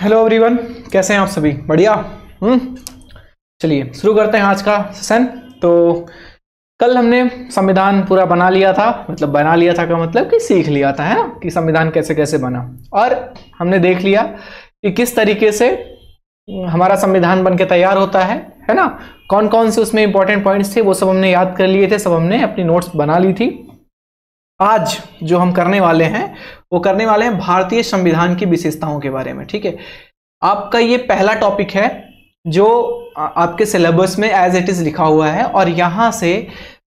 Hello everyone कैसे हैं आप सभी बढ़िया हम्म? चलिए शुरू करते हैं आज का सेशन तो कल हमने संविधान पूरा बना लिया था मतलब बना लिया था का मतलब कि सीख लिया था है कि संविधान कैसे कैसे बना और हमने देख लिया कि किस तरीके से हमारा संविधान बन के तैयार होता है है ना कौन कौन से उसमें इंपॉर्टेंट पॉइंट्स थे वो सब हमने याद कर लिए थे सब हमने अपनी नोट्स बना ली थी आज जो हम करने वाले हैं वो करने वाले हैं भारतीय संविधान की विशेषताओं के बारे में ठीक है आपका ये पहला टॉपिक है जो आपके सिलेबस में एज इट इज़ लिखा हुआ है और यहाँ से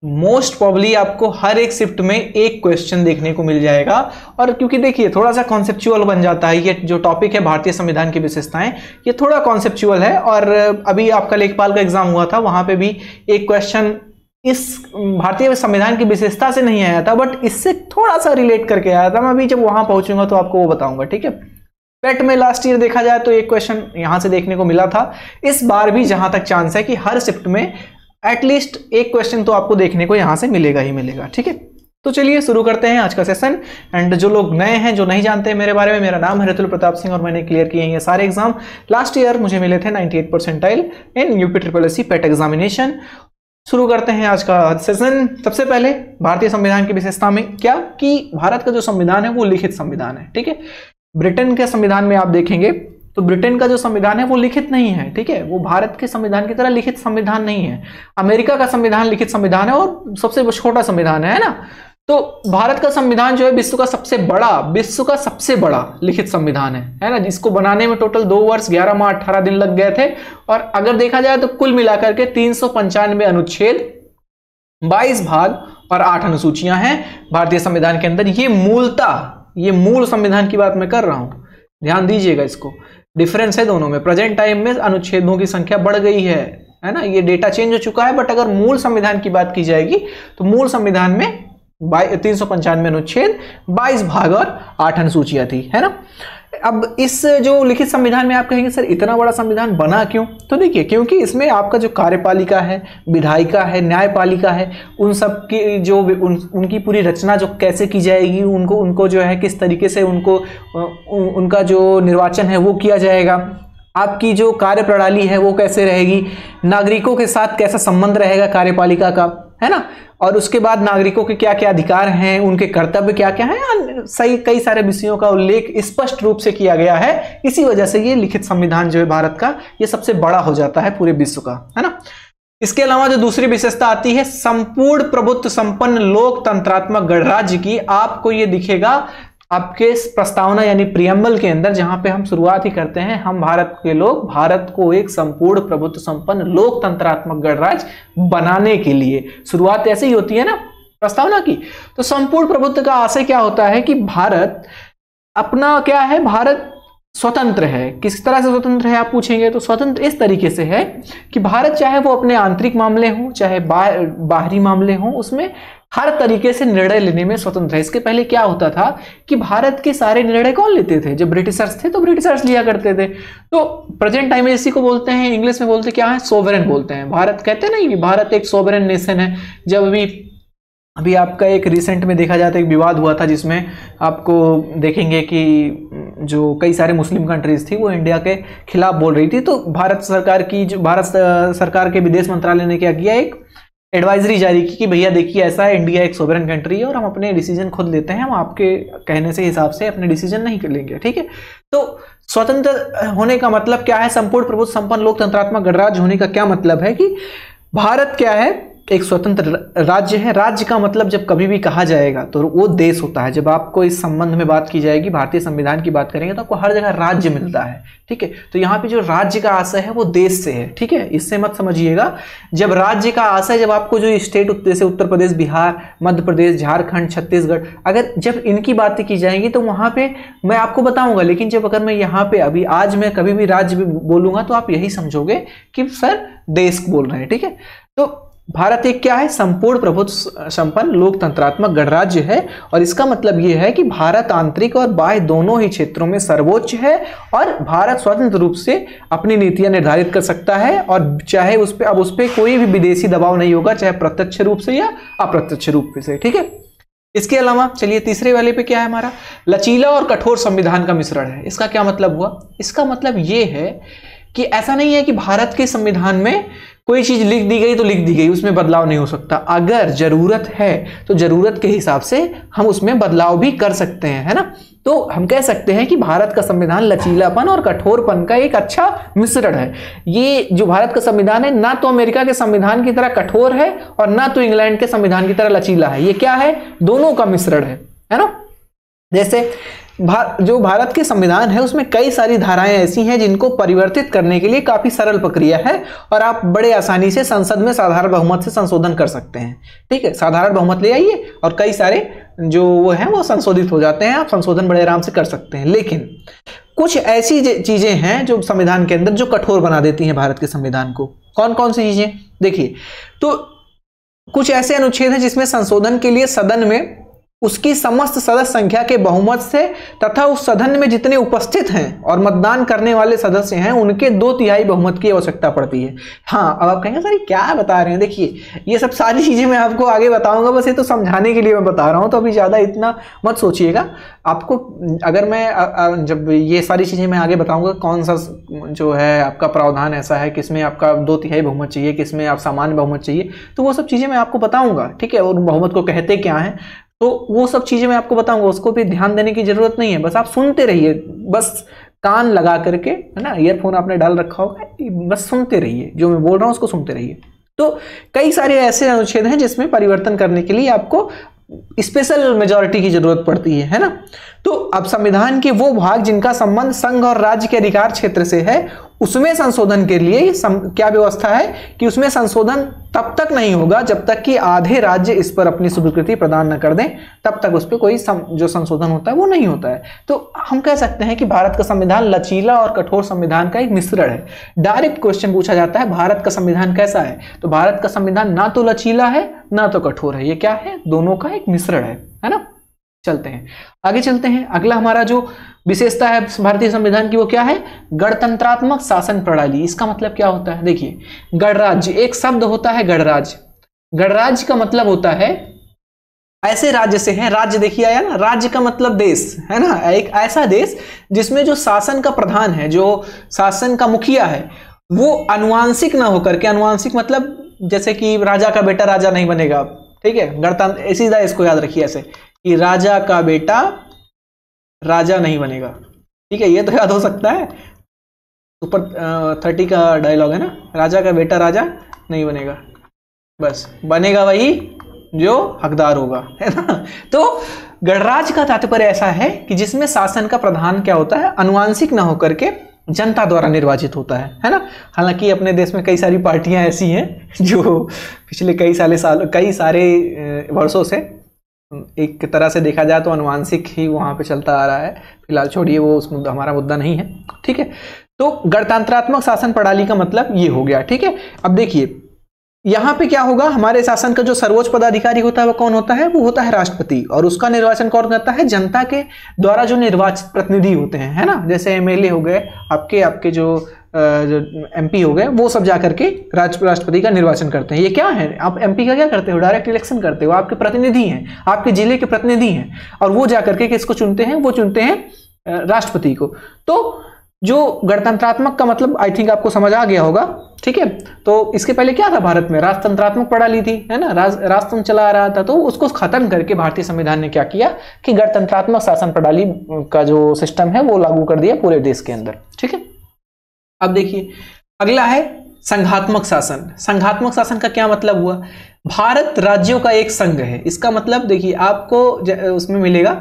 मोस्ट प्रॉब्ली आपको हर एक शिफ्ट में एक क्वेश्चन देखने को मिल जाएगा और क्योंकि देखिए थोड़ा सा कॉन्सेप्चुअल बन जाता है ये जो टॉपिक है भारतीय संविधान की विशेषताएं ये थोड़ा कॉन्सेप्चुअल है और अभी आपका लेखपाल का एग्जाम हुआ था वहां पे भी एक क्वेश्चन इस भारतीय संविधान की विशेषता से नहीं आया था बट इससे थोड़ा सा रिलेट करके आया था मैं अभी जब वहां पहुंचूंगा तो आपको वो बताऊंगा ठीक है पेट में लास्ट ईयर देखा जाए तो एक क्वेश्चन यहां से देखने को मिला था इस बार भी जहां तक चांस है कि हर शिफ्ट में एटलीस्ट एक क्वेश्चन तो आपको देखने को यहां से मिलेगा ही मिलेगा ठीक है तो चलिए शुरू करते हैं आज का सेशन एंड जो लोग नए हैं जो नहीं जानते हैं मेरे बारे में मेरा नाम है रतुल प्रताप सिंह और मैंने क्लियर किए हैं ये सारे एग्जाम लास्ट ईयर मुझे मिले थे 98 percentile in UP triple S PET examination शुरू करते हैं आज का सेशन सबसे पहले भारतीय संविधान की विशेषता में क्या कि भारत का जो संविधान है वो लिखित संविधान है ठीक है ब्रिटेन के संविधान में आप देखेंगे तो ब्रिटेन का जो संविधान है वो लिखित नहीं है ठीक है वो भारत के संविधान की तरह लिखित संविधान नहीं है अमेरिका का संविधान लिखित संविधान है और सबसे छोटा संविधान है ना तो भारत का संविधान जो है विश्व का सबसे बड़ा विश्व का सबसे बड़ा लिखित संविधान है है ना जिसको बनाने में टोटल दो वर्ष ग्यारह माह अठारह दिन लग गए थे और अगर देखा जाए तो कुल मिलाकर के तीन अनुच्छेद बाईस भाग और आठ अनुसूचियां हैं भारतीय संविधान के अंदर ये मूलता ये मूल संविधान की बात मैं कर रहा हूं ध्यान दीजिएगा इसको डिफरेंस है दोनों में प्रेजेंट टाइम में अनुच्छेदों की संख्या बढ़ गई है है ना ये डेटा चेंज हो चुका है बट अगर मूल संविधान की बात की जाएगी तो मूल संविधान में तीन सौ पंचानवे अनुच्छेद बाईस भाग और आठ अनुसूचियां थी है ना अब इस जो लिखित संविधान में आप कहेंगे सर इतना बड़ा संविधान बना क्यों तो देखिए क्योंकि इसमें आपका जो कार्यपालिका है विधायिका है न्यायपालिका है उन सब की जो उन, उनकी पूरी रचना जो कैसे की जाएगी उनको उनको जो है किस तरीके से उनको उन, उनका जो निर्वाचन है वो किया जाएगा आपकी जो कार्य है वो कैसे रहेगी नागरिकों के साथ कैसा संबंध रहेगा कार्यपालिका का है ना और उसके बाद नागरिकों के क्या क्या अधिकार हैं उनके कर्तव्य क्या क्या हैं सही कई सारे विषयों का उल्लेख स्पष्ट रूप से किया गया है इसी वजह से ये लिखित संविधान जो है भारत का ये सबसे बड़ा हो जाता है पूरे विश्व का है ना इसके अलावा जो दूसरी विशेषता आती है संपूर्ण प्रभुत्व संपन्न लोकतंत्रात्मक गणराज्य की आपको ये दिखेगा आपके इस प्रस्तावना यानी प्रियम्बल के अंदर जहां पे हम शुरुआत ही करते हैं हम भारत के लोग भारत को एक संपूर्ण प्रभुत्व संपन्न लोकतंत्रात्मक गणराज बनाने के लिए शुरुआत ऐसे ही होती है ना प्रस्तावना की तो संपूर्ण प्रभुत्व का आशय क्या होता है कि भारत अपना क्या है भारत स्वतंत्र है किस तरह से स्वतंत्र है आप पूछेंगे तो स्वतंत्र इस तरीके से है कि भारत चाहे वो अपने आंतरिक मामले हों चाहे बा, बाहरी मामले हों उसमें हर तरीके से निर्णय लेने में स्वतंत्र है इसके पहले क्या होता था कि भारत के सारे निर्णय कौन लेते थे जब ब्रिटिशर्स थे तो ब्रिटिशर्स लिया करते थे तो प्रेजेंट टाइम में इसी को बोलते हैं इंग्लिश में बोलते क्या है सोवरेन बोलते हैं भारत कहते नहीं कि भारत एक सोवरेन नेशन है जब भी अभी आपका एक रिसेंट में देखा जाता है एक विवाद हुआ था जिसमें आपको देखेंगे कि जो कई सारे मुस्लिम कंट्रीज़ थी वो इंडिया के खिलाफ बोल रही थी तो भारत सरकार की जो भारत सरकार के विदेश मंत्रालय ने क्या किया एक एडवाइजरी जारी की कि भैया देखिए ऐसा है इंडिया एक सोवरन कंट्री है और हम अपने डिसीजन खुद लेते हैं हम आपके कहने से हिसाब से अपने डिसीजन नहीं कर लेंगे ठीक है तो स्वतंत्र होने का मतलब क्या है संपूर्ण प्रभुत्व संपन्न लोकतंत्रात्मक गणराज्य होने का क्या मतलब है कि भारत क्या है एक स्वतंत्र राज्य है राज्य का मतलब जब कभी भी कहा जाएगा तो वो देश होता है जब आपको इस संबंध में बात की जाएगी भारतीय संविधान की बात करेंगे तो आपको हर जगह राज्य मिलता है ठीक है तो यहाँ पे जो राज्य का आशय है वो देश से है ठीक है इससे मत समझिएगा जब राज्य का आशय जब आपको जो स्टेट जैसे उत्तर प्रदेश बिहार मध्य प्रदेश झारखंड छत्तीसगढ़ अगर जब इनकी बातें की जाएंगी तो वहाँ पर मैं आपको बताऊँगा लेकिन जब अगर मैं यहाँ पर अभी आज मैं कभी भी राज्य बोलूँगा तो आप यही समझोगे कि सर देश बोल रहे हैं ठीक है तो भारत एक क्या है संपूर्ण प्रभुत्व संपन्न लोकतंत्रात्मक गणराज्य है और इसका मतलब यह है कि भारत आंतरिक और बाह्य दोनों ही क्षेत्रों में सर्वोच्च है और भारत स्वतंत्र रूप से अपनी नीतियां निर्धारित कर सकता है और चाहे उस पर अब उस पर कोई भी विदेशी दबाव नहीं होगा चाहे प्रत्यक्ष रूप से या अप्रत्यक्ष रूप से ठीक है इसके अलावा चलिए तीसरे वाले पे क्या है हमारा लचीला और कठोर संविधान का मिश्रण है इसका क्या मतलब हुआ इसका मतलब ये है कि ऐसा नहीं है कि भारत के संविधान में कोई चीज़ लिख दी गई तो लिख दी गई उसमें बदलाव नहीं हो सकता अगर ज़रूरत है तो ज़रूरत के हिसाब से हम उसमें बदलाव भी कर सकते हैं है ना तो हम कह सकते हैं कि भारत का संविधान लचीलापन और कठोरपन का एक अच्छा मिश्रण है ये जो भारत का संविधान है ना तो अमेरिका के संविधान की तरह कठोर है और ना तो इंग्लैंड के संविधान की तरह लचीला है ये क्या है दोनों का मिश्रण है है ना जैसे भा, जो भारत के संविधान है उसमें कई सारी धाराएं ऐसी हैं जिनको परिवर्तित करने के लिए काफ़ी सरल प्रक्रिया है और आप बड़े आसानी से संसद में साधारण बहुमत से संशोधन कर सकते हैं ठीक है साधारण बहुमत ले आइए और कई सारे जो वो हैं वो संशोधित हो जाते हैं आप संशोधन बड़े आराम से कर सकते हैं लेकिन कुछ ऐसी चीज़ें हैं जो संविधान के अंदर जो कठोर बना देती हैं भारत के संविधान को कौन कौन सी चीज़ें देखिए तो कुछ ऐसे अनुच्छेद हैं जिसमें संशोधन के लिए सदन में उसकी समस्त सदस्य संख्या के बहुमत से तथा उस सदन में जितने उपस्थित हैं और मतदान करने वाले सदस्य हैं उनके दो तिहाई बहुमत की आवश्यकता पड़ती है हाँ अब आप कहेंगे सर क्या बता रहे हैं देखिए ये सब सारी चीज़ें मैं आपको आगे बताऊंगा बस ये तो समझाने के लिए मैं बता रहा हूँ तो अभी ज़्यादा इतना मत सोचिएगा आपको अगर मैं आ, आ, जब ये सारी चीज़ें मैं आगे बताऊँगा कौन सा जो है आपका प्रावधान ऐसा है किसमें आपका दो तिहाई बहुमत चाहिए किसमें आप सामान्य बहुमत चाहिए तो वो सब चीज़ें मैं आपको बताऊँगा ठीक है और बहुमत को कहते क्या है तो वो सब चीज़ें मैं आपको बताऊंगा उसको भी ध्यान देने की ज़रूरत नहीं है बस आप सुनते रहिए बस कान लगा करके है ना ईयरफोन आपने डाल रखा होगा बस सुनते रहिए जो मैं बोल रहा हूँ उसको सुनते रहिए तो कई सारे ऐसे अनुच्छेद हैं जिसमें परिवर्तन करने के लिए आपको स्पेशल मेजोरिटी की जरूरत पड़ती है है ना तो अब संविधान के वो भाग जिनका संबंध संघ और राज्य के अधिकार क्षेत्र से है उसमें संशोधन के लिए सम, क्या व्यवस्था है कि उसमें संशोधन तब तक नहीं होगा जब तक कि आधे राज्य इस पर अपनी स्वीकृति प्रदान न कर दें तब तक उस पर कोई सम, जो संशोधन होता है वो नहीं होता है तो हम कह सकते हैं कि भारत का संविधान लचीला और कठोर संविधान का एक मिश्रण है डायरेक्ट क्वेश्चन पूछा जाता है भारत का संविधान कैसा है तो भारत का संविधान ना तो लचीला है ना तो कठोर है ये क्या है दोनों का एक मिश्रण है है ना चलते हैं आगे चलते हैं अगला हमारा जो विशेषता है भारतीय संविधान की वो क्या है गणतंत्रात्मक शासन प्रणाली इसका मतलब क्या होता है देखिए गणराज्य एक शब्द होता है गणराज्य गणराज्य का मतलब होता है ऐसे राज्य से है राज्य देखिए आया ना राज्य का मतलब देश है ना एक ऐसा देश जिसमें जो शासन का प्रधान है जो शासन का मुखिया है वो अनुवांशिक ना होकर के अनुवांशिक मतलब जैसे कि राजा का बेटा राजा नहीं बनेगा ठीक है गणतंत्र इसी इसको याद रखिए ऐसे कि राजा का बेटा राजा नहीं बनेगा ठीक है ये तो याद हो सकता है ऊपर थर्टी का डायलॉग है ना राजा का बेटा राजा नहीं बनेगा बस बनेगा वही जो हकदार होगा है ना तो गणराज का तात्पर्य ऐसा है कि जिसमें शासन का प्रधान क्या होता है अनुवांशिक ना होकर के जनता द्वारा निर्वाचित होता है है ना हालांकि अपने देश में कई सारी पार्टियां ऐसी हैं जो पिछले कई साले साल कई सारे वर्षों से एक तरह से देखा जाए तो अनुवांशिक ही वहाँ पे चलता आ रहा है फिलहाल छोड़िए वो उस मुद्दा हमारा मुद्दा नहीं है ठीक है तो गणतंत्रात्मक शासन प्रणाली का मतलब ये हो गया ठीक है अब देखिए यहाँ पे क्या होगा हमारे शासन का जो सर्वोच्च पदाधिकारी होता है वो कौन होता है वो होता है राष्ट्रपति और उसका निर्वाचन कौन करता है जनता के द्वारा जो निर्वाचित प्रतिनिधि होते हैं है ना जैसे एमएलए हो गए आपके आपके जो एम हो गए वो सब जा करके राष्ट्रपति का निर्वाचन करते हैं ये क्या है आप एम का क्या करते हो डायरेक्ट इलेक्शन करते हो आपके प्रतिनिधि हैं आपके जिले के प्रतिनिधि हैं और वो जा करके किसको चुनते हैं वो चुनते हैं राष्ट्रपति को तो जो गणतंत्रात्मक का मतलब आई थिंक आपको समझ आ गया होगा ठीक है तो इसके पहले क्या था भारत में राजतंत्रात्मक प्रणाली थी है ना राज राजतंत्र चला आ रहा था तो उसको खत्म करके भारतीय संविधान ने क्या किया कि गणतंत्रात्मक शासन प्रणाली का जो सिस्टम है वो लागू कर दिया पूरे देश के अंदर ठीक है अब देखिए अगला है संघात्मक शासन संघात्मक शासन का क्या मतलब हुआ भारत राज्यों का एक संघ है इसका मतलब देखिए आपको उसमें मिलेगा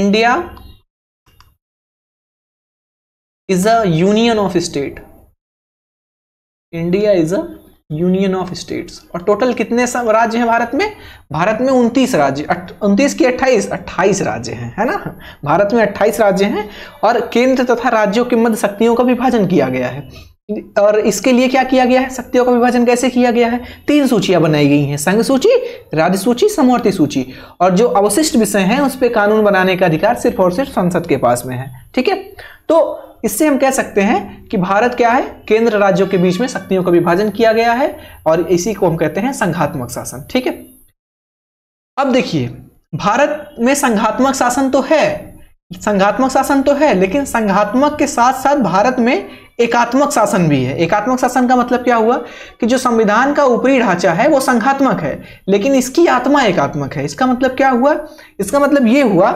India is a union of state India is a union of states और टोटल कितने सब राज्य हैं भारत में भारत में उनतीस राज्य उनतीस की अट्ठाईस अट्ठाईस राज्य हैं है ना भारत में अट्ठाईस राज्य हैं और केंद्र तथा राज्यों के मध्य शक्तियों का विभाजन किया गया है और इसके लिए क्या किया गया है शक्तियों का विभाजन कैसे किया गया है तीन सूचियां बनाई गई हैं संघ सूची राज्य सूची समवर्ती सूची और जो अवशिष्ट विषय हैं उस पर कानून बनाने का अधिकार सिर्फ और सिर्फ संसद के पास में है ठीक है तो इससे हम कह सकते हैं कि भारत क्या है केंद्र राज्यों के बीच में शक्तियों का विभाजन किया गया है और इसी को हम कहते हैं संघात्मक शासन ठीक है अब देखिए भारत में संघात्मक शासन तो है संघात्मक शासन तो है लेकिन संघात्मक के साथ साथ भारत में एकात्मक शासन भी है एकात्मक शासन का मतलब क्या हुआ कि जो संविधान का ऊपरी ढांचा है वो संघात्मक है लेकिन इसकी आत्मा एकात्मक है इसका मतलब क्या हुआ इसका मतलब ये हुआ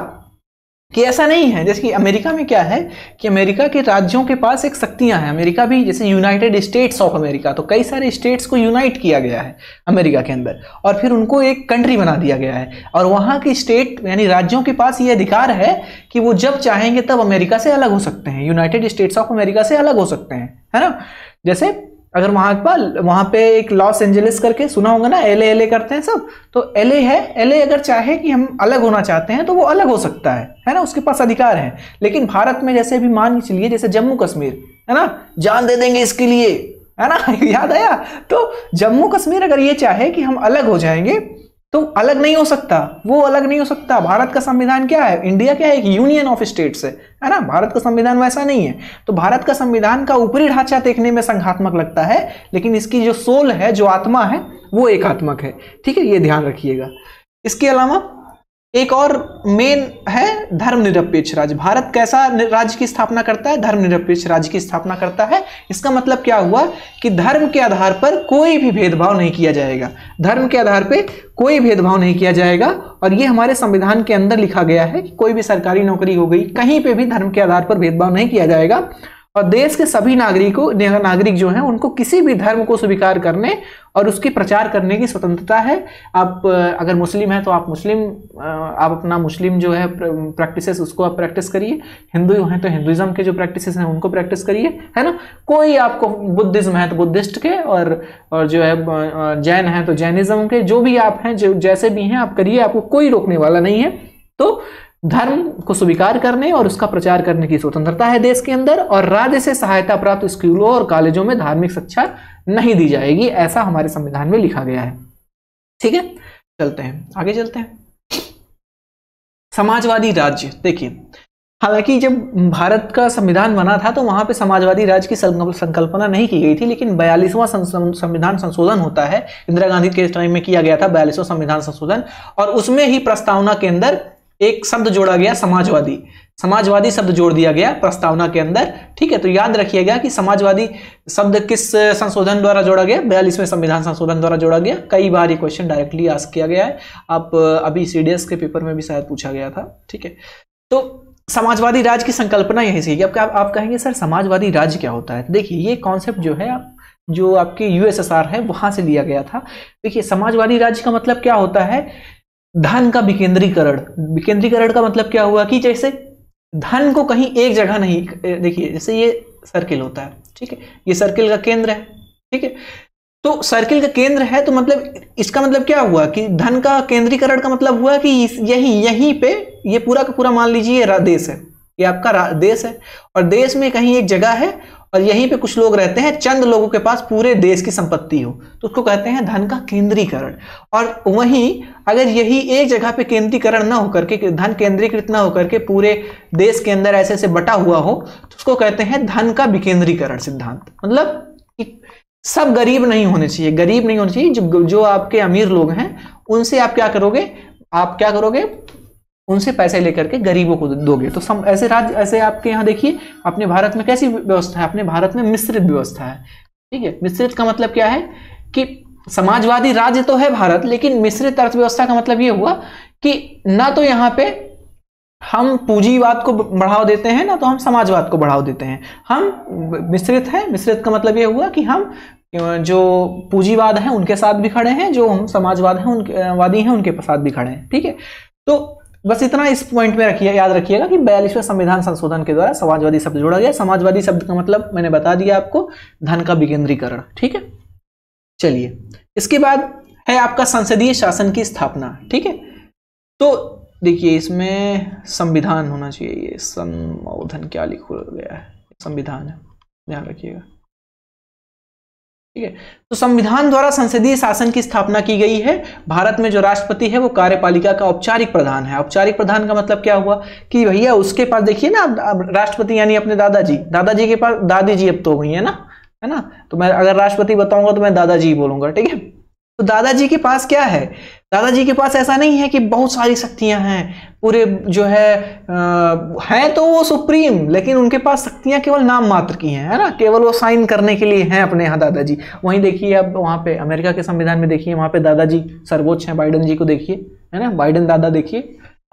कि ऐसा नहीं है जैसे कि अमेरिका में क्या है कि अमेरिका के राज्यों के पास एक शक्तियां हैं अमेरिका भी जैसे यूनाइटेड स्टेट्स ऑफ अमेरिका तो कई सारे स्टेट्स को यूनाइट किया गया है अमेरिका के अंदर और फिर उनको एक कंट्री बना दिया गया है और वहाँ की स्टेट यानी राज्यों के पास ये अधिकार है कि वो जब चाहेंगे तब अमेरिका से अलग हो सकते हैं यूनाइटेड स्टेट्स ऑफ अमेरिका से अलग हो सकते हैं है ना जैसे अगर वहां पर वहां पे एक लॉस एंजलिस करके सुना होगा ना एल एल करते हैं सब तो एल है एल अगर चाहे कि हम अलग होना चाहते हैं तो वो अलग हो सकता है है ना उसके पास अधिकार है लेकिन भारत में जैसे भी मान चलिए जैसे जम्मू कश्मीर है ना जान दे देंगे इसके लिए है ना याद आया तो जम्मू कश्मीर अगर ये चाहे कि हम अलग हो जाएंगे तो अलग नहीं हो सकता वो अलग नहीं हो सकता भारत का संविधान क्या है इंडिया क्या है एक यूनियन ऑफ स्टेट्स है है ना भारत का संविधान वैसा नहीं है तो भारत का संविधान का ऊपरी ढांचा देखने में संघात्मक लगता है लेकिन इसकी जो सोल है जो आत्मा है वो एकात्मक है ठीक है ये ध्यान रखिएगा इसके अलावा एक और मेन है धर्मनिरपेक्ष राज्य भारत कैसा राज्य की स्थापना करता है धर्मनिरपेक्ष राज्य की स्थापना करता है इसका मतलब क्या हुआ कि धर्म के आधार पर कोई भी भेदभाव नहीं किया जाएगा धर्म के आधार पर कोई भेदभाव नहीं किया जाएगा और ये हमारे संविधान के अंदर लिखा गया है कि कोई भी सरकारी नौकरी हो गई कहीं पर भी धर्म के आधार पर भेदभाव नहीं किया जाएगा और देश के सभी नागरिकों नागरिक जो हैं उनको किसी भी धर्म को स्वीकार करने और उसकी प्रचार करने की स्वतंत्रता है आप अगर मुस्लिम हैं तो आप मुस्लिम आप अपना मुस्लिम जो है प्रैक्टिसेस उसको आप प्रैक्टिस करिए हिंदू हैं तो हिंदुज़म के जो प्रैक्टिसेस हैं उनको प्रैक्टिस करिए है ना कोई आपको बुद्धिज़्म है तो बुद्धिस्ट के और और जो है जैन है तो जैनिज़्म के जो भी आप हैं जो जैसे भी हैं आप करिए आपको कोई रोकने वाला नहीं है तो धर्म को स्वीकार करने और उसका प्रचार करने की स्वतंत्रता है देश के अंदर और राज्य से सहायता प्राप्त स्कूलों और कॉलेजों में धार्मिक शिक्षा नहीं दी जाएगी ऐसा हमारे संविधान में लिखा गया है ठीक है चलते हैं आगे चलते हैं समाजवादी राज्य देखिए हालांकि जब भारत का संविधान बना था तो वहां पे समाजवादी राज्य की संकल्पना नहीं की गई थी लेकिन बयालीसवां संविधान संशोधन होता है इंदिरा गांधी के टाइम में किया गया था बयालीसवां संविधान संशोधन और उसमें ही प्रस्तावना के अंदर एक शब्द जोड़ा गया समाजवादी समाजवादी शब्द जोड़ दिया गया प्रस्तावना के अंदर ठीक है तो याद रखिएगा कि समाजवादी शब्द किस संशोधन द्वारा जोड़ा गया बयालीसवें संविधान संशोधन द्वारा जोड़ा गया कई बार ये क्वेश्चन डायरेक्टली आस्क किया गया है आप अभी सी के पेपर में भी शायद पूछा गया था ठीक है तो समाजवादी राज की संकल्पना यही सही अब आप, आप कहेंगे सर समाजवादी राज्य क्या होता है तो देखिए ये कॉन्सेप्ट जो है आप जो आपके यूएसएसआर है वहां से लिया गया था देखिए समाजवादी राज्य का मतलब क्या होता है धन का विकेंद्रीकरण विकेंद्रीकरण का मतलब क्या हुआ कि जैसे धन को कहीं एक जगह नहीं देखिए जैसे ये सर्किल होता है ठीक है ये सर्किल का केंद्र है ठीक है तो सर्किल का केंद्र है तो मतलब इसका मतलब क्या हुआ कि धन का केंद्रीकरण का मतलब हुआ कि यही यहीं पे ये पूरा का पूरा मान लीजिए देश है ये आपका देश है और देश में कहीं एक जगह है और यहीं पे कुछ लोग रहते हैं चंद लोगों के पास पूरे देश की संपत्ति हो तो उसको कहते हैं धन का केंद्रीकरण और वहीं अगर यही एक जगह पे केंद्रीकरण ना होकर के धन केंद्रीकृत ना होकर के पूरे देश के अंदर ऐसे ऐसे बटा हुआ हो तो उसको कहते हैं धन का विकेंद्रीकरण सिद्धांत मतलब सब गरीब नहीं होने चाहिए गरीब नहीं होने चाहिए जो जो आपके अमीर लोग हैं उनसे आप क्या करोगे आप क्या करोगे उनसे पैसे लेकर के गरीबों को दोगे तो सम ऐसे राज्य ऐसे आपके यहाँ देखिए अपने भारत में कैसी व्यवस्था है अपने भारत में मिश्रित व्यवस्था है ठीक है मिश्रित का मतलब क्या है कि समाजवादी राज्य तो है भारत लेकिन मिश्रित अर्थव्यवस्था का मतलब ये हुआ कि ना तो यहाँ पे हम पूंजीवाद को बढ़ावा देते हैं ना तो हम समाजवाद को बढ़ावा देते हैं हम मिश्रित है मिश्रित का मतलब ये हुआ कि हम जो पूंजीवाद है उनके साथ भी खड़े हैं जो हम समाजवाद हैं उनके वादी हैं उनके साथ भी खड़े हैं ठीक है तो बस इतना इस पॉइंट में रखिए याद रखिएगा कि बयालीसवें संविधान संशोधन के द्वारा समाजवादी शब्द जोड़ा गया समाजवादी शब्द का मतलब मैंने बता दिया आपको धन का विकेंद्रीकरण ठीक है चलिए इसके बाद है आपका संसदीय शासन की स्थापना ठीक है तो देखिए इसमें संविधान होना चाहिए ये संबोधन क्या लिखा गया है संविधान है ध्यान रखिएगा ठीक है तो संविधान द्वारा संसदीय शासन की स्थापना की गई है भारत में जो राष्ट्रपति है वो कार्यपालिका का औपचारिक प्रधान है औपचारिक प्रधान का मतलब क्या हुआ कि भैया उसके पास देखिए ना राष्ट्रपति यानी अपने दादाजी दादाजी के पास दादी जी अब तो हुई है ना है ना तो मैं अगर राष्ट्रपति बताऊंगा तो मैं दादाजी बोलूंगा ठीक है तो दादाजी के पास क्या है दादाजी के पास ऐसा नहीं है कि बहुत सारी शक्तियां हैं पूरे जो है आ, हैं तो वो सुप्रीम लेकिन उनके पास शक्तियां केवल नाम मात्र की हैं है ना केवल वो साइन करने के लिए हैं अपने यहाँ दादाजी वहीं देखिए अब वहाँ पे अमेरिका के संविधान में देखिए वहाँ पे दादाजी सर्वोच्च हैं बाइडन जी को देखिए है ना बाइडन दादा देखिए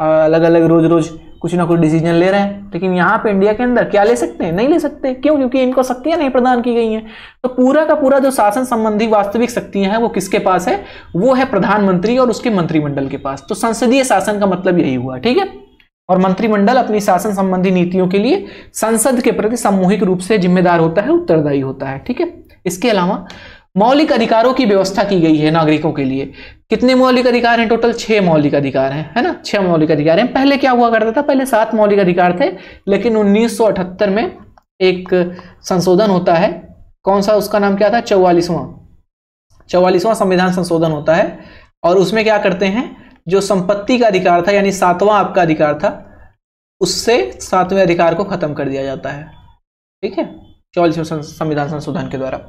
अलग अलग रोज रोज कुछ ना कुछ डिसीजन ले रहे हैं लेकिन यहाँ पे इंडिया के अंदर क्या ले सकते हैं नहीं ले सकते क्यों क्योंकि इनको शक्तियां नहीं प्रदान की गई हैं तो पूरा का पूरा जो शासन संबंधी वास्तविक शक्तियां हैं वो किसके पास है वो है प्रधानमंत्री और उसके मंत्रिमंडल के पास तो संसदीय शासन का मतलब यही हुआ ठीक है और मंत्रिमंडल अपनी शासन संबंधी नीतियों के लिए संसद के प्रति सामूहिक रूप से जिम्मेदार होता है उत्तरदायी होता है ठीक है इसके अलावा मौलिक अधिकारों की व्यवस्था की गई है नागरिकों के लिए कितने मौलिक अधिकार हैं टोटल छह मौलिक अधिकार हैं है ना छह मौलिक अधिकार हैं पहले क्या हुआ करता था पहले सात मौलिक अधिकार थे लेकिन 1978 में एक संशोधन होता है कौन सा उसका नाम क्या था चौवालीसवां चौवालीसवां संविधान संशोधन होता है और उसमें क्या करते हैं जो संपत्ति का अधिकार था यानी सातवां आपका अधिकार था उससे सातवें अधिकार को खत्म कर दिया जाता है ठीक है चौवालीसवें संविधान संशोधन के द्वारा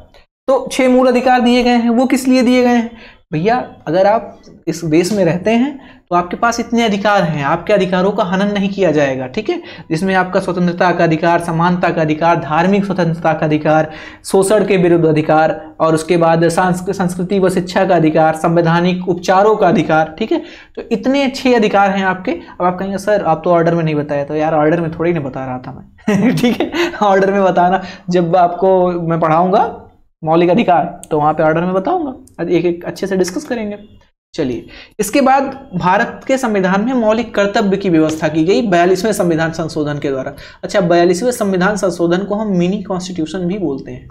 तो छः मूल अधिकार दिए गए हैं वो किस लिए दिए गए हैं भैया अगर आप इस देश में रहते हैं तो आपके पास इतने अधिकार हैं आपके अधिकारों का हनन नहीं किया जाएगा ठीक है जिसमें आपका स्वतंत्रता का अधिकार समानता का अधिकार धार्मिक स्वतंत्रता का अधिकार शोषण के विरुद्ध अधिकार और उसके बाद संस्कृति व शिक्षा का अधिकार संवैधानिक उपचारों का अधिकार ठीक है तो इतने अच्छे अधिकार हैं आपके अब आप कहेंगे सर आप तो ऑर्डर में नहीं बताया तो यार ऑर्डर में थोड़ी ना बता रहा था मैं ठीक है ऑर्डर में बताना जब आपको मैं पढ़ाऊँगा मौलिक अधिकार तो वहाँ पे ऑर्डर में बताऊंगा एक एक अच्छे से डिस्कस करेंगे चलिए इसके बाद भारत के संविधान में मौलिक कर्तव्य की व्यवस्था की गई बयालीसवें संविधान संशोधन के द्वारा अच्छा बयालीसवें संविधान संशोधन को हम मिनी कॉन्स्टिट्यूशन भी बोलते हैं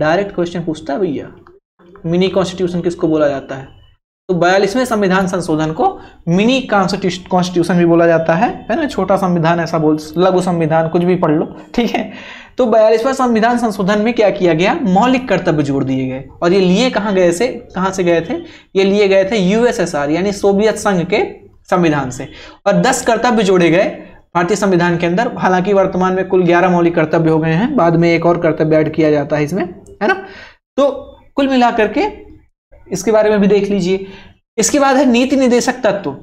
डायरेक्ट क्वेश्चन पूछता है भैया मिनी कॉन्स्टिट्यूशन किसको बोला जाता है तो बयालीसवें संविधान संशोधन को मिनी कॉन्स्टिट्यूशन भी बोला जाता है है ना छोटा संविधान ऐसा बोल लघु संविधान कुछ भी पढ़ लो ठीक है तो बयालीसवा संविधान संशोधन में क्या किया गया मौलिक कर्तव्य जोड़ दिए गए और ये लिए कहाँ गए से कहाँ से गए थे ये लिए गए थे यूएसएसआर यानी सोवियत संघ के संविधान से और दस कर्तव्य जोड़े गए भारतीय संविधान के अंदर हालांकि वर्तमान में कुल ग्यारह मौलिक कर्तव्य हो गए हैं बाद में एक और कर्तव्य ऐड किया जाता है इसमें है ना तो कुल मिलाकर के इसके बारे में भी देख लीजिए इसके बाद है नीति निदेशक तत्व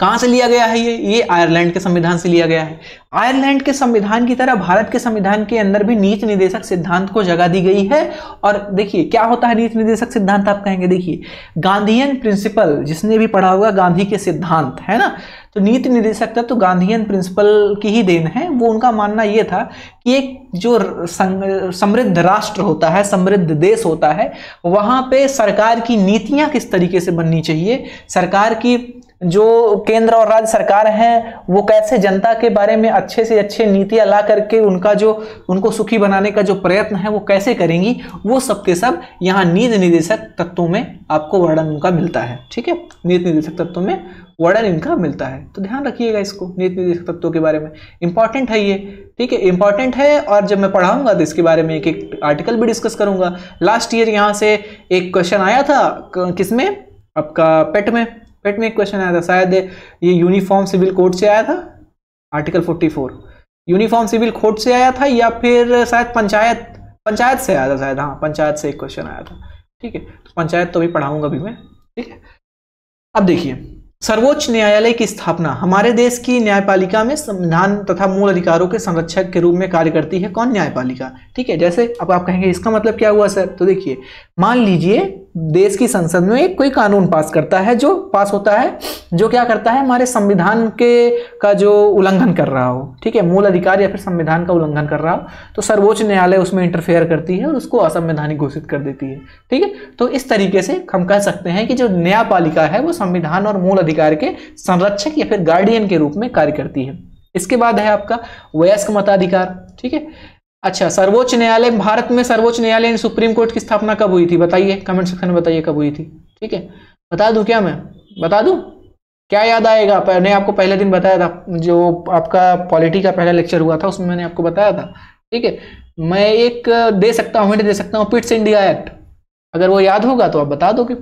कहाँ से लिया गया है ये ये आयरलैंड के संविधान से लिया गया है आयरलैंड के संविधान की तरह भारत के संविधान के अंदर भी नीच निदेशक सिद्धांत को जगह दी गई है और देखिए क्या होता है नीच निदेशक सिद्धांत आप कहेंगे देखिए गांधीयन प्रिंसिपल जिसने भी पढ़ा होगा गांधी के सिद्धांत है ना तो नीति निदेशक तत्व तो गांधीयन प्रिंसिपल की ही देन है वो उनका मानना ये था कि एक जो समृद्ध राष्ट्र होता है समृद्ध देश होता है वहाँ पे सरकार की नीतियाँ किस तरीके से बननी चाहिए सरकार की जो केंद्र और राज्य सरकार हैं वो कैसे जनता के बारे में अच्छे से अच्छे नीतियाँ ला करके उनका जो उनको सुखी बनाने का जो प्रयत्न है वो कैसे करेंगी वो सब के सब यहाँ नीत निदेशक तत्वों में आपको वर्णन उनका मिलता है ठीक है नीत निदेशक तत्वों में वर्णन इनका मिलता है तो ध्यान रखिएगा इसको नीति निदेशक तत्वों के बारे में इंपॉर्टेंट है ये ठीक है इंपॉर्टेंट है और जब मैं पढ़ाऊंगा तो इसके बारे में एक एक आर्टिकल भी डिस्कस करूंगा लास्ट ईयर यहाँ से एक क्वेश्चन आया था किसमें आपका पेट में पेट में एक क्वेश्चन आया था शायद ये यूनिफॉर्म सिविल कोड से आया था आर्टिकल 44 यूनिफॉर्म सिविल कोड से आया था या फिर शायद पंचायत पंचायत से आया था शायद हाँ पंचायत से एक क्वेश्चन आया था ठीक है तो पंचायत तो भी पढ़ाऊंगा अभी मैं ठीक है अब देखिए सर्वोच्च न्यायालय की स्थापना हमारे देश की न्यायपालिका में संविधान तथा मूल अधिकारों के संरक्षक के रूप में कार्य करती है कौन न्यायपालिका ठीक है जैसे अब आप कहेंगे इसका मतलब क्या हुआ सर तो देखिए मान लीजिए देश की संसद में एक कोई कानून पास करता है जो पास होता है जो क्या करता है हमारे संविधान के का जो उल्लंघन कर रहा हो ठीक है मूल अधिकार या फिर संविधान का उल्लंघन कर रहा हो तो सर्वोच्च न्यायालय उसमें इंटरफेयर करती है और उसको असंवैधानिक घोषित कर देती है ठीक है तो इस तरीके से हम कह सकते हैं कि जो न्यायपालिका है वो संविधान और मूल अधिकार के संरक्षक या फिर गार्डियन के रूप में कार्य करती है इसके बाद है आपका वयस्क मताधिकार ठीक है अच्छा सर्वोच्च न्यायालय भारत में सर्वोच्च न्यायालय सुप्रीम कोर्ट की स्थापना कब हुई थी बताइए कमेंट सेक्शन में बताइए कब हुई थी ठीक है बता दूं क्या मैं बता दूं क्या याद आएगा मैंने आपको पहले दिन बताया था जो आपका पॉलिटी का पहला लेक्चर हुआ था उसमें मैंने आपको बताया था ठीक है मैं एक दे सकता हूँ दे सकता हूँ पिट्स इंडिया एक्ट अगर वो याद होगा तो आप बता दोगे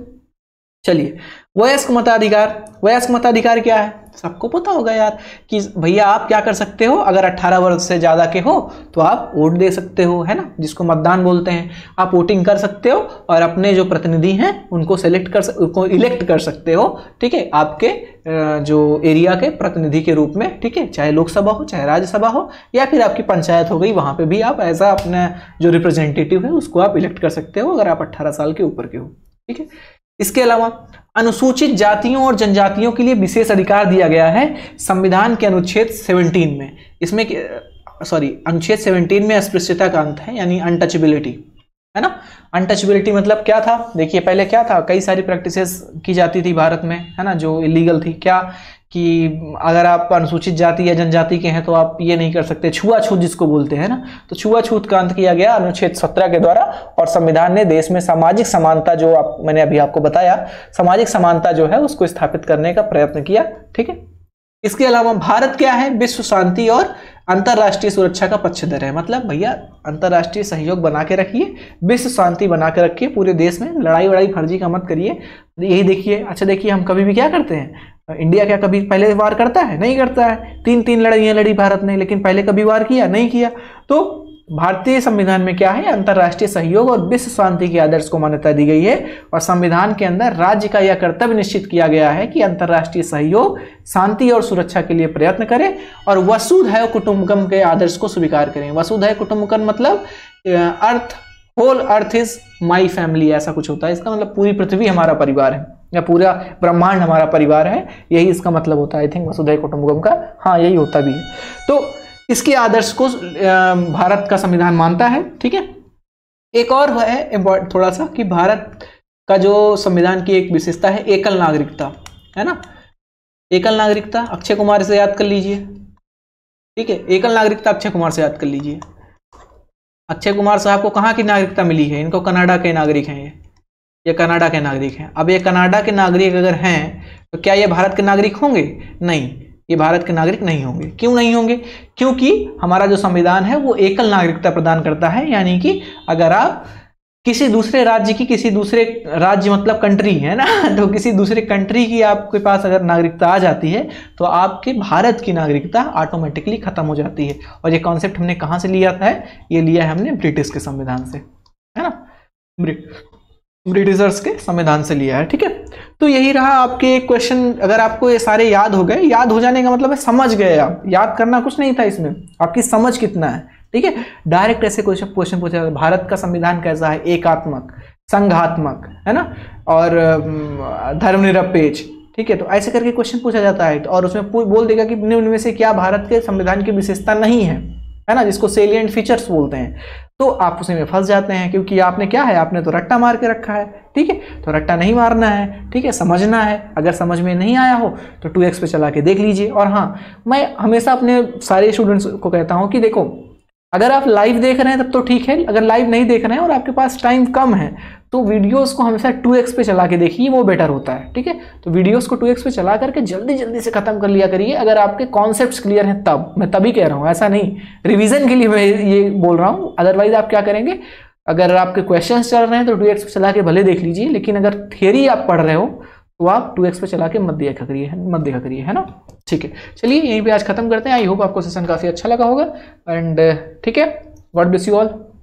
चलिए वयस्क मताधिकार वयस्क मताधिकार क्या है सबको पता होगा यार कि भैया आप क्या कर सकते हो अगर 18 वर्ष से ज़्यादा के हो तो आप वोट दे सकते हो है ना जिसको मतदान बोलते हैं आप वोटिंग कर सकते हो और अपने जो प्रतिनिधि हैं उनको सेलेक्ट कर उनको इलेक्ट कर सकते हो ठीक है आपके जो एरिया के प्रतिनिधि के रूप में ठीक है चाहे लोकसभा हो चाहे राज्यसभा हो या फिर आपकी पंचायत हो गई वहाँ पर भी आप एज अपना जो रिप्रेजेंटेटिव है उसको आप इलेक्ट कर सकते हो अगर आप अट्ठारह साल के ऊपर के हो ठीक है इसके अलावा अनुसूचित जातियों और जनजातियों के लिए विशेष अधिकार दिया गया है संविधान के अनुच्छेद 17 में इसमें सॉरी अनुच्छेद 17 में अस्पृश्यता का अंत है यानी अनटचबिलिटी है ना अनटचेबिलिटी मतलब क्या था देखिए पहले क्या था कई सारी प्रैक्टिसेस की जाती थी भारत में है ना जो इलीगल थी क्या कि अगर आप अनुसूचित जाति या जनजाति के हैं तो आप ये नहीं कर सकते छुआछूत जिसको बोलते हैं ना तो छुआछूत का अंत किया गया अनुच्छेद सत्रह के द्वारा और संविधान ने देश में सामाजिक समानता जो आप मैंने अभी आपको बताया सामाजिक समानता जो है उसको स्थापित करने का प्रयत्न किया ठीक है इसके अलावा भारत क्या है विश्व शांति और अंतर्राष्ट्रीय सुरक्षा का पक्षधर है मतलब भैया अंतर्राष्ट्रीय सहयोग बना के रखिए विश्व शांति बना के रखिए पूरे देश में लड़ाई वड़ाई फर्जी का मत करिए यही देखिए अच्छा देखिए हम कभी भी क्या करते हैं इंडिया क्या कभी पहले वार करता है नहीं करता है तीन तीन लड़ाइयाँ लड़ी भारत ने लेकिन पहले कभी वार किया नहीं किया तो भारतीय संविधान में क्या है अंतर्राष्ट्रीय सहयोग और विश्व शांति के आदर्श को मान्यता दी गई है और संविधान के अंदर राज्य का यह कर्तव्य निश्चित किया गया है कि अंतर्राष्ट्रीय सहयोग शांति और सुरक्षा के लिए प्रयत्न करें और वसुधैव कुटुम्बकम के आदर्श को स्वीकार करें वसुधैव कुटुम्बकम मतलब earth whole earth is my family ऐसा कुछ होता है इसका मतलब पूरी पृथ्वी हमारा परिवार है या पूरा ब्रह्मांड हमारा परिवार है यही इसका मतलब होता है आई थिंक वसुधै कुटुंबकम का हाँ यही होता भी है तो इसके आदर्श को भारत का संविधान मानता है ठीक है एक और है थोड़ा सा कि भारत का जो संविधान की एक विशेषता है एकल नागरिकता है ना एकल नागरिकता अक्षय कुमार से याद कर लीजिए ठीक है एकल नागरिकता अक्षय कुमार से याद कर लीजिए अक्षय कुमार साहब को कहाँ की नागरिकता मिली है इनको कनाडा के नागरिक हैं ये ये कनाडा के नागरिक हैं अब ये कनाडा के नागरिक अगर हैं तो क्या ये भारत के नागरिक होंगे नहीं ये भारत के नागरिक नहीं होंगे क्यों नहीं होंगे क्योंकि हमारा जो संविधान है वो एकल नागरिकता प्रदान करता है यानी कि अगर आप किसी दूसरे राज्य की किसी दूसरे राज्य मतलब कंट्री है ना तो किसी दूसरे कंट्री की आपके पास अगर नागरिकता आ जाती है तो आपके भारत की नागरिकता ऑटोमेटिकली खत्म हो जाती है और ये कॉन्सेप्ट हमने कहाँ से लिया था ये लिया है हमने ब्रिटिश के संविधान से है ना ब्रिटिशर्स के संविधान से लिया है ठीक है तो यही रहा आपके क्वेश्चन अगर आपको ये सारे याद हो गए याद हो जाने का मतलब है समझ गए आप याद करना कुछ नहीं था इसमें आपकी समझ कितना है ठीक है डायरेक्ट ऐसे क्वेश्चन क्वेश्चन पूछा जाता भारत का संविधान कैसा है एकात्मक संघात्मक है ना और धर्मनिरपेक्ष ठीक है तो ऐसे करके क्वेश्चन पूछा जाता है तो और उसमें बोल देगा कि निम्न में से क्या भारत के संविधान की विशेषता नहीं है है ना जिसको सेलियंट फीचर्स बोलते हैं तो आप उसी में फंस जाते हैं क्योंकि आपने क्या है आपने तो रट्टा मार के रखा है ठीक है तो रट्टा नहीं मारना है ठीक है समझना है अगर समझ में नहीं आया हो तो टू एक्स पे चला के देख लीजिए और हाँ मैं हमेशा अपने सारे स्टूडेंट्स को कहता हूँ कि देखो अगर आप लाइव देख रहे हैं तब तो ठीक है अगर लाइव नहीं देख रहे हैं और आपके पास टाइम कम है तो वीडियोस को हमेशा 2x पे चला के देखिए वो बेटर होता है ठीक है तो वीडियोस को 2x पे चला करके जल्दी जल्दी से ख़त्म कर लिया करिए अगर आपके कॉन्सेप्ट क्लियर हैं तब मैं तभी कह रहा हूँ ऐसा नहीं रिविज़न के लिए मैं ये बोल रहा हूँ अदरवाइज आप क्या करेंगे अगर आपके क्वेश्चन चल रहे हैं तो टू पे चला के भले देख लीजिए लेकिन अगर थेरी आप पढ़ रहे हो तो आप टू एक्स पे चला के मत देखा करिए मत देखा करिए है ना ठीक है चलिए यहीं पर आज खत्म करते हैं आई होप आपको सेशन काफ़ी अच्छा लगा होगा एंड ठीक है गॉड ब्लेस यू ऑल